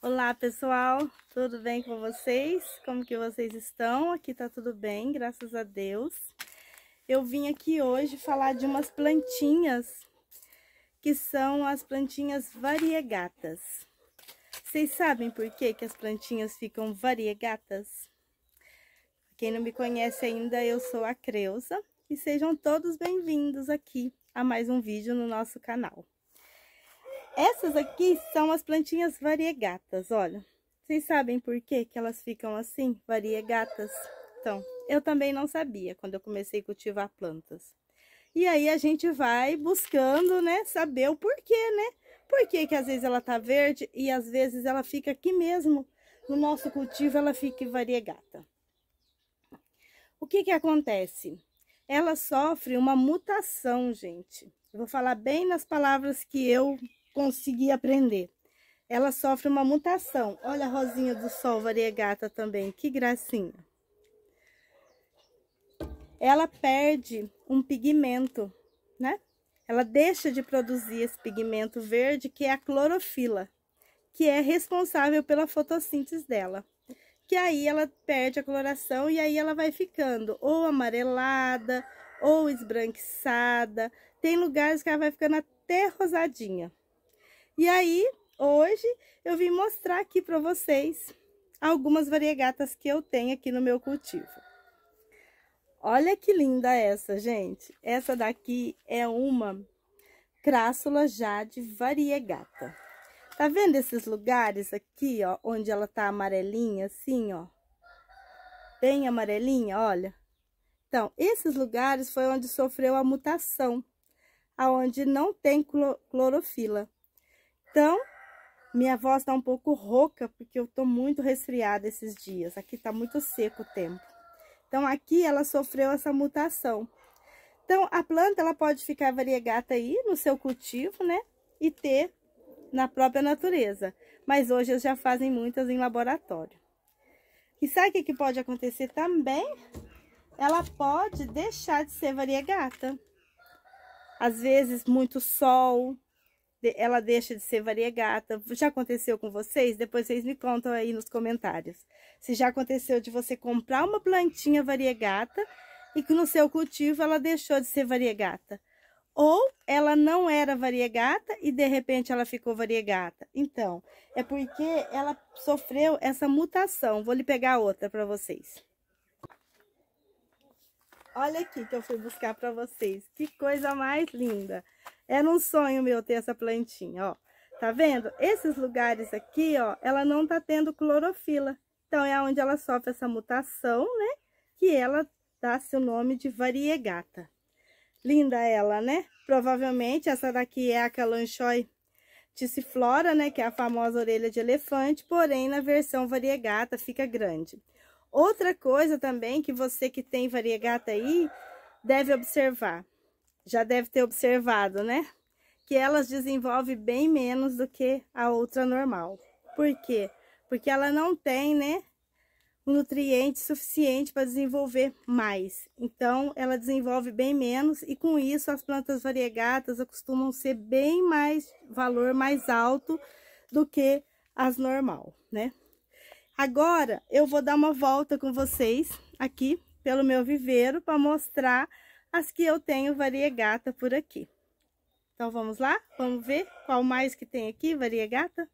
Olá pessoal, tudo bem com vocês? Como que vocês estão? Aqui tá tudo bem, graças a Deus. Eu vim aqui hoje falar de umas plantinhas que são as plantinhas variegatas. Vocês sabem por que, que as plantinhas ficam variegatas? Quem não me conhece ainda, eu sou a Creuza e sejam todos bem-vindos aqui a mais um vídeo no nosso canal. Essas aqui são as plantinhas variegatas, olha. Vocês sabem por que que elas ficam assim, variegatas? Então, eu também não sabia quando eu comecei a cultivar plantas. E aí a gente vai buscando, né, saber o porquê, né? Por que que às vezes ela tá verde e às vezes ela fica aqui mesmo. No nosso cultivo ela fica variegata. O que que acontece? Ela sofre uma mutação, gente. Eu vou falar bem nas palavras que eu conseguir aprender. Ela sofre uma mutação. Olha a rosinha do sol variegata também, que gracinha. Ela perde um pigmento, né? Ela deixa de produzir esse pigmento verde, que é a clorofila, que é responsável pela fotossíntese dela que aí ela perde a coloração e aí ela vai ficando ou amarelada ou esbranquiçada. Tem lugares que ela vai ficando até rosadinha. E aí, hoje, eu vim mostrar aqui para vocês algumas variegatas que eu tenho aqui no meu cultivo. Olha que linda essa, gente. Essa daqui é uma crássula jade variegata. Tá vendo esses lugares aqui, ó, onde ela tá amarelinha, assim, ó? Bem amarelinha, olha. Então, esses lugares foi onde sofreu a mutação, aonde não tem clorofila. Então, minha voz tá um pouco rouca, porque eu tô muito resfriada esses dias. Aqui tá muito seco o tempo. Então, aqui ela sofreu essa mutação. Então, a planta ela pode ficar variegata aí no seu cultivo, né? E ter na própria natureza. Mas hoje eles já fazem muitas em laboratório. E sabe o que, que pode acontecer também? Ela pode deixar de ser variegata. Às vezes, muito sol, ela deixa de ser variegata. Já aconteceu com vocês? Depois vocês me contam aí nos comentários. Se já aconteceu de você comprar uma plantinha variegata e que no seu cultivo ela deixou de ser variegata. Ou ela não era variegata e de repente ela ficou variegata. Então, é porque ela sofreu essa mutação. Vou lhe pegar outra para vocês. Olha aqui que eu fui buscar para vocês. Que coisa mais linda! Era um sonho meu ter essa plantinha, ó. Tá vendo? Esses lugares aqui, ó, ela não tá tendo clorofila. Então, é onde ela sofre essa mutação, né? Que ela dá-se o nome de variegata. Linda ela, né? Provavelmente essa daqui é a Calanchoi ticiflora, né? Que é a famosa orelha de elefante, porém na versão variegata fica grande. Outra coisa também que você que tem variegata aí deve observar já deve ter observado, né? Que elas desenvolvem bem menos do que a outra normal. Por quê? Porque ela não tem, né, nutriente suficiente para desenvolver mais. Então, ela desenvolve bem menos e com isso as plantas variegatas acostumam ser bem mais valor mais alto do que as normal, né? Agora, eu vou dar uma volta com vocês aqui pelo meu viveiro para mostrar as que eu tenho variegata por aqui. Então, vamos lá? Vamos ver qual mais que tem aqui, variegata?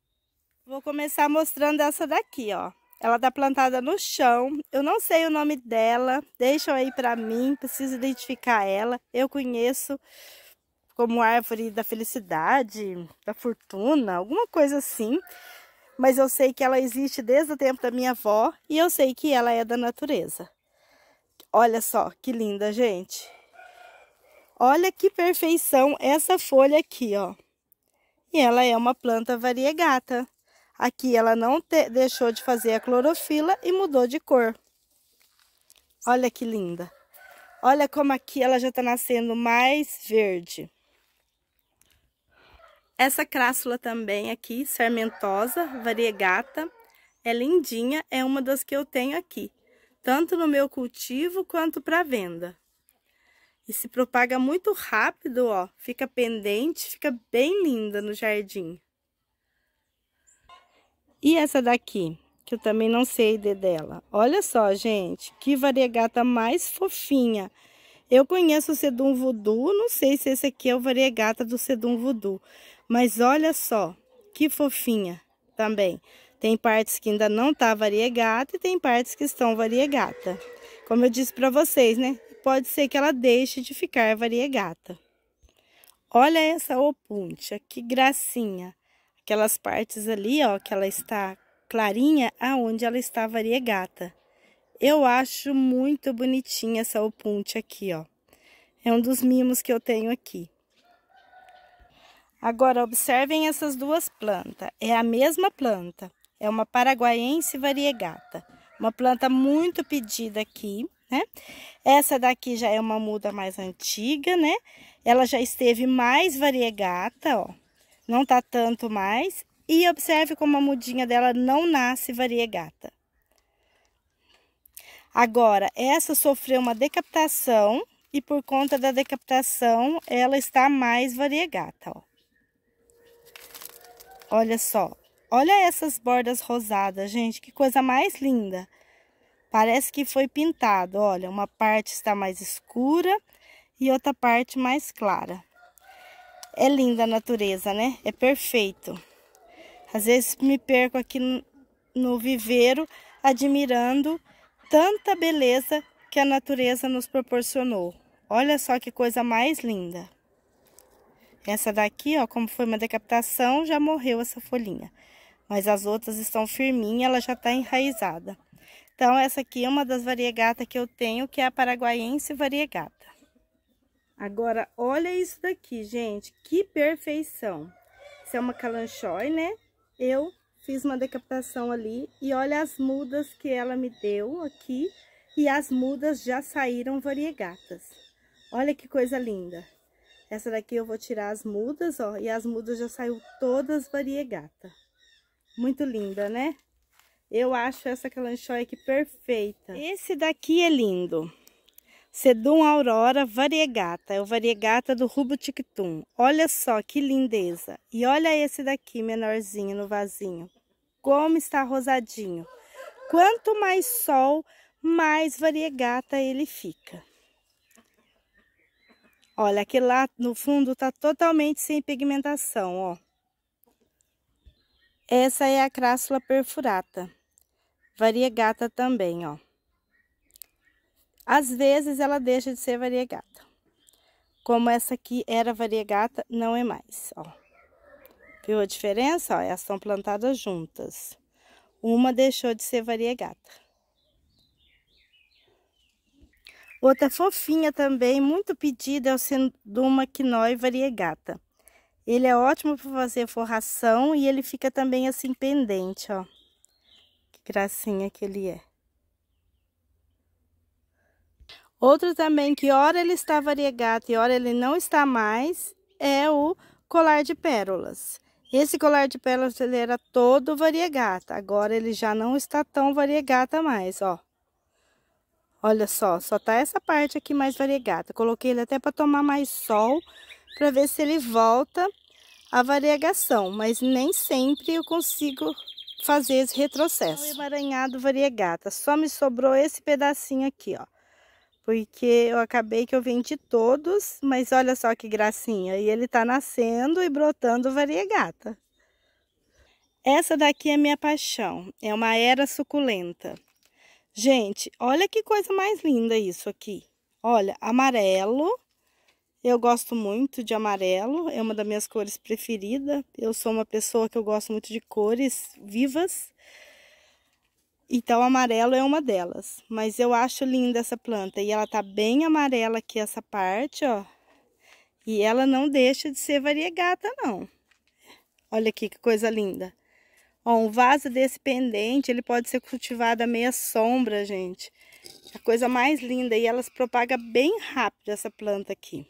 Vou começar mostrando essa daqui, ó. Ela tá plantada no chão, eu não sei o nome dela, deixam aí para mim, preciso identificar ela. Eu conheço como árvore da felicidade, da fortuna, alguma coisa assim. Mas eu sei que ela existe desde o tempo da minha avó e eu sei que ela é da natureza. Olha só que linda, gente. Olha que perfeição essa folha aqui, ó. E ela é uma planta variegata. Aqui ela não te, deixou de fazer a clorofila e mudou de cor. Olha que linda. Olha como aqui ela já está nascendo mais verde. Essa crássula também aqui, sarmentosa, variegata, é lindinha, é uma das que eu tenho aqui, tanto no meu cultivo quanto para venda. E se propaga muito rápido, ó. Fica pendente, fica bem linda no jardim. E essa daqui, que eu também não sei a dela. Olha só, gente, que variegata mais fofinha. Eu conheço o sedum voodoo, não sei se esse aqui é o variegata do sedum voodoo. Mas olha só, que fofinha também. Tem partes que ainda não tá variegata e tem partes que estão variegata. Como eu disse para vocês, né? pode ser que ela deixe de ficar variegata. Olha essa opuntia, que gracinha. Aquelas partes ali, ó, que ela está clarinha, aonde ela está variegata. Eu acho muito bonitinha essa opuntia aqui, ó. É um dos mimos que eu tenho aqui. Agora, observem essas duas plantas. É a mesma planta. É uma paraguaiense variegata. Uma planta muito pedida aqui né? Essa daqui já é uma muda mais antiga, né? Ela já esteve mais variegata, ó. Não tá tanto mais. E observe como a mudinha dela não nasce variegata. Agora, essa sofreu uma decapitação e por conta da decapitação ela está mais variegata, ó. Olha só, olha essas bordas rosadas, gente, que coisa mais linda. Parece que foi pintado, olha, uma parte está mais escura e outra parte mais clara. É linda a natureza, né? É perfeito. Às vezes me perco aqui no viveiro admirando tanta beleza que a natureza nos proporcionou. Olha só que coisa mais linda. Essa daqui, ó, como foi uma decapitação, já morreu essa folhinha. Mas as outras estão firminhas, ela já está enraizada. Então, essa aqui é uma das variegatas que eu tenho, que é a paraguaiense variegata. Agora, olha isso daqui, gente. Que perfeição. Isso é uma calanchói, né? Eu fiz uma decapitação ali e olha as mudas que ela me deu aqui. E as mudas já saíram variegatas. Olha que coisa linda. Essa daqui eu vou tirar as mudas, ó. E as mudas já saiu todas variegata. Muito linda, né? Eu acho essa calanchoe aqui perfeita. Esse daqui é lindo. Sedum Aurora Variegata, é o Variegata do Rubo Tictum. Olha só que lindeza. E olha esse daqui, menorzinho, no vasinho. Como está rosadinho. Quanto mais sol, mais variegata ele fica. Olha, aquele lá no fundo está totalmente sem pigmentação, ó. Essa é a crássula perfurata variegata também, ó. Às vezes ela deixa de ser variegata. Como essa aqui era variegata, não é mais, ó. Viu a diferença? Ó, elas estão plantadas juntas. Uma deixou de ser variegata. Outra fofinha também, muito pedida, é o Senduma quinói variegata. Ele é ótimo para fazer forração e ele fica também assim pendente, ó gracinha que ele é. Outro também que ora ele está variegado e ora ele não está mais é o colar de pérolas. Esse colar de pérolas ele era todo variegata, agora ele já não está tão variegata mais, ó. Olha só, só tá essa parte aqui mais variegata. Coloquei ele até para tomar mais sol, para ver se ele volta a variegação, mas nem sempre eu consigo fazer esse retrocesso. O emaranhado variegata, só me sobrou esse pedacinho aqui, ó. Porque eu acabei que eu vendi todos, mas olha só que gracinha. E ele tá nascendo e brotando variegata. Essa daqui é minha paixão, é uma era suculenta. Gente, olha que coisa mais linda isso aqui. Olha, amarelo, eu gosto muito de amarelo, é uma das minhas cores preferidas. Eu sou uma pessoa que eu gosto muito de cores vivas. Então, amarelo é uma delas. Mas eu acho linda essa planta. E ela tá bem amarela aqui, essa parte, ó. E ela não deixa de ser variegata, não. Olha aqui que coisa linda. Ó, um vaso desse pendente, ele pode ser cultivado a meia sombra, gente. A coisa mais linda. E ela se propaga bem rápido, essa planta aqui.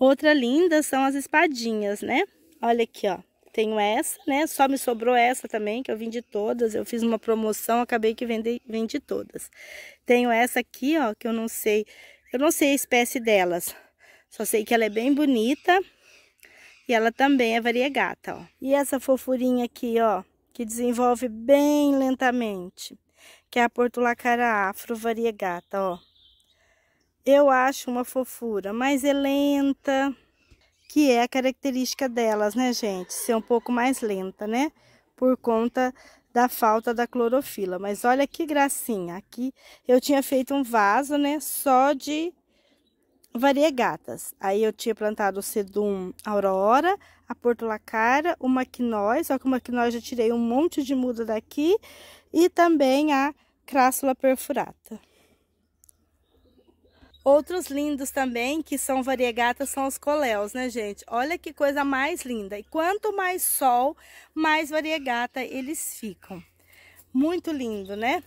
Outra linda são as espadinhas, né? Olha aqui, ó. Tenho essa, né? Só me sobrou essa também, que eu de todas. Eu fiz uma promoção, acabei que vendei vendi todas. Tenho essa aqui, ó, que eu não sei... Eu não sei a espécie delas. Só sei que ela é bem bonita. E ela também é variegata, ó. E essa fofurinha aqui, ó, que desenvolve bem lentamente. Que é a Portulacara Afro Variegata, ó eu acho uma fofura, mas é lenta, que é a característica delas, né, gente? Ser um pouco mais lenta, né? Por conta da falta da clorofila. Mas olha que gracinha. Aqui eu tinha feito um vaso, né, só de variegatas. Aí eu tinha plantado o sedum aurora, a portulacara, o maquinóis, Olha, que o maquinóis já tirei um monte de muda daqui, e também a crássula perfurata. Outros lindos também, que são variegatas, são os coléus, né, gente? Olha que coisa mais linda. E quanto mais sol, mais variegata eles ficam. Muito lindo, né?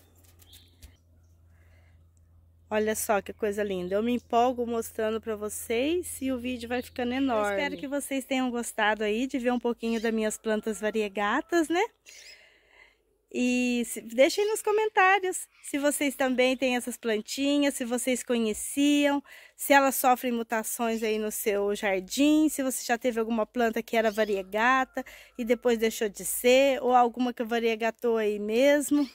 Olha só que coisa linda. Eu me empolgo mostrando para vocês e o vídeo vai ficando enorme. Eu espero que vocês tenham gostado aí de ver um pouquinho das minhas plantas variegatas, né? E deixem nos comentários se vocês também têm essas plantinhas, se vocês conheciam, se elas sofrem mutações aí no seu jardim, se você já teve alguma planta que era variegata e depois deixou de ser, ou alguma que variegatou aí mesmo.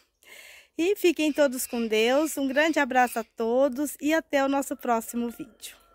E fiquem todos com Deus, um grande abraço a todos e até o nosso próximo vídeo.